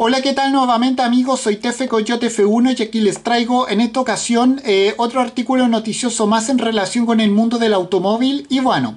Hola, ¿qué tal nuevamente amigos? Soy Tefe Coyote F1 y aquí les traigo en esta ocasión eh, otro artículo noticioso más en relación con el mundo del automóvil y bueno,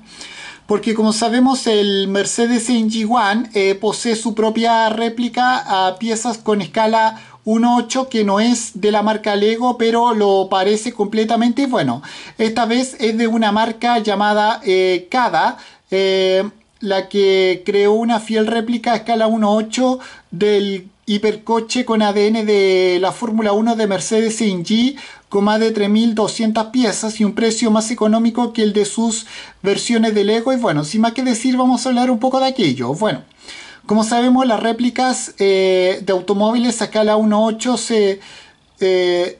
porque como sabemos el Mercedes NG1 eh, posee su propia réplica a piezas con escala 1.8 que no es de la marca Lego pero lo parece completamente bueno, esta vez es de una marca llamada eh, Cada Kada la que creó una fiel réplica a escala 1.8 del hipercoche con ADN de la Fórmula 1 de Mercedes AMG con más de 3.200 piezas y un precio más económico que el de sus versiones de Lego. Y bueno, sin más que decir, vamos a hablar un poco de aquello. Bueno, como sabemos, las réplicas eh, de automóviles a escala 1.8 se... Eh,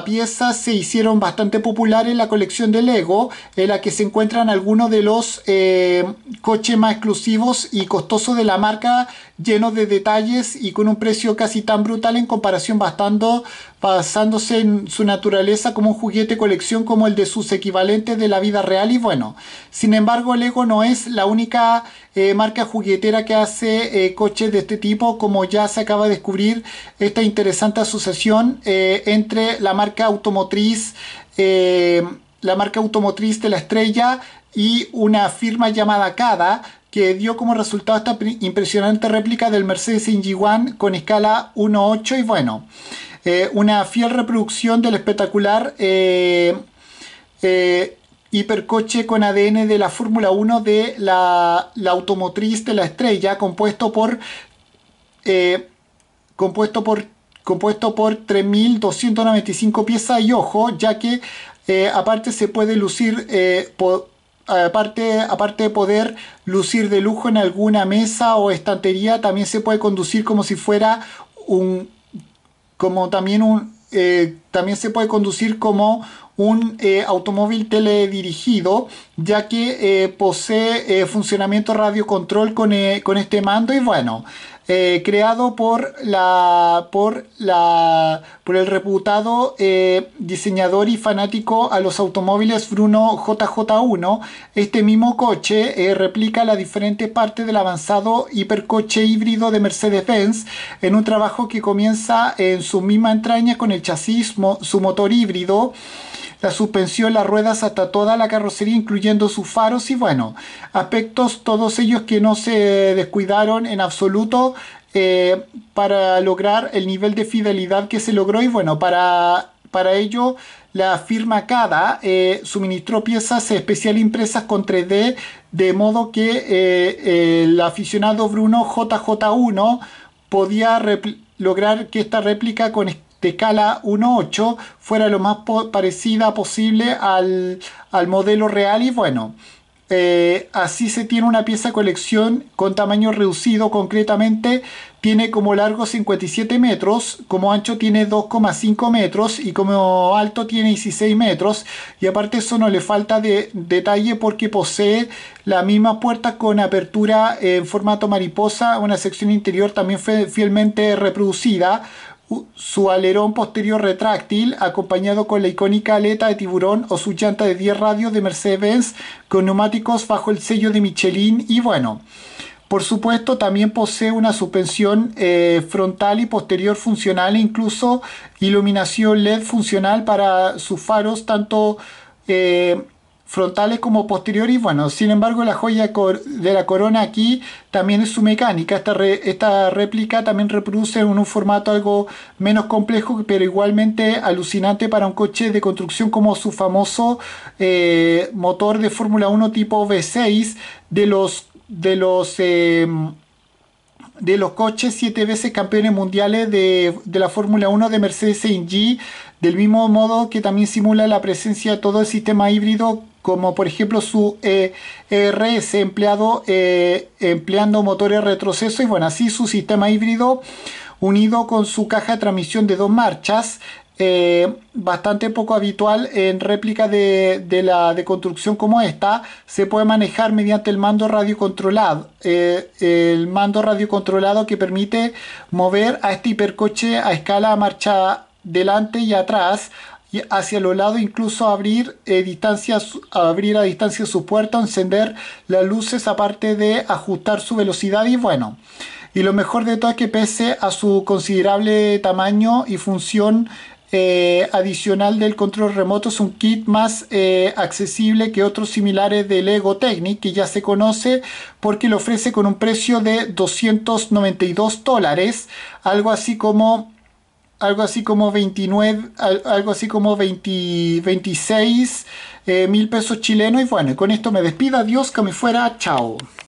piezas se hicieron bastante populares en la colección de Lego, en la que se encuentran algunos de los eh, coches más exclusivos y costosos de la marca lleno de detalles y con un precio casi tan brutal en comparación bastando, basándose en su naturaleza como un juguete colección como el de sus equivalentes de la vida real y bueno. Sin embargo, Lego no es la única eh, marca juguetera que hace eh, coches de este tipo, como ya se acaba de descubrir esta interesante asociación eh, entre la marca automotriz, la marca automotriz de la estrella y una firma llamada CADA, que dio como resultado esta impresionante réplica del Mercedes ng con escala 1.8 y bueno, eh, una fiel reproducción del espectacular eh, eh, hipercoche con ADN de la Fórmula 1 de la, automotriz de la estrella, compuesto por compuesto por compuesto por 3.295 piezas y ojo, ya que aparte se puede lucir por aparte, aparte de poder lucir de lujo en alguna mesa o estantería, también se puede conducir como si fuera un, como también un, eh, también se puede conducir como un eh, automóvil teledirigido ya que eh, posee eh, funcionamiento radiocontrol con, con este mando y bueno creado por la por la por el reputado diseñador y fanático a los automóviles Bruno JJ1 este mismo coche replica la diferente parte del avanzado hipercoche híbrido de Mercedes-Benz en un trabajo que comienza en su misma entraña con el chasis su motor híbrido, la suspensión, las ruedas, hasta toda la carrocería, incluyendo sus faros y bueno, aspectos todos ellos que no se descuidaron en absoluto eh, para lograr el nivel de fidelidad que se logró y bueno, para, para ello la firma CADA eh, suministró piezas especial impresas con 3D de modo que eh, el aficionado Bruno JJ1 podía lograr que esta réplica con ...de escala 1.8 fuera lo más parecida posible al, modelo real y bueno, eh, así se tiene una pieza de colección con tamaño reducido concretamente, tiene como largo 57 metros, como ancho tiene 2,5 metros y como alto tiene 16 metros y aparte eso no le falta de detalle porque posee la misma puerta con apertura en formato mariposa, una sección interior también fielmente reproducida, su alerón posterior retráctil, acompañado con la icónica aleta de tiburón o su llanta de 10 radios de Mercedes-Benz con neumáticos bajo el sello de Michelin y bueno. Por supuesto, también posee una suspensión eh, frontal y posterior funcional e incluso iluminación LED funcional para sus faros, tanto eh, frontales como posteriores. Bueno, sin embargo, la joya de la corona aquí también es su mecánica. Esta, esta réplica también reproduce en un formato algo menos complejo, pero igualmente alucinante para un coche de construcción como su famoso eh, motor de Fórmula 1 tipo V6 de los de los em, de los coches siete veces campeones mundiales de, la Fórmula 1 de Mercedes AMG, del mismo modo que también simula la presencia de todo el sistema híbrido como por ejemplo su ERS eh, e empleado eh, empleando motores retroceso y bueno así su sistema híbrido unido con su caja de transmisión de dos marchas eh, bastante poco habitual en réplica de, la de construcción como esta se puede manejar mediante el mando radiocontrolado controlado. el mando radiocontrolado que permite mover a este hipercoche a escala marcha delante y atrás hacia los lados, incluso abrir, distancias, abrir a distancia su puerta, encender las luces, aparte de ajustar su velocidad y bueno. Y lo mejor de todo es que pese a su considerable tamaño y función eh, adicional del control remoto, es un kit más eh, accesible que otros similares de Lego Technic, que ya se conoce porque lo ofrece con un precio de 292 dólares, algo así como algo así como 29, algo así como 26 eh, mil pesos chilenos. Y bueno, con esto me despido, adiós, que me fuera, chao.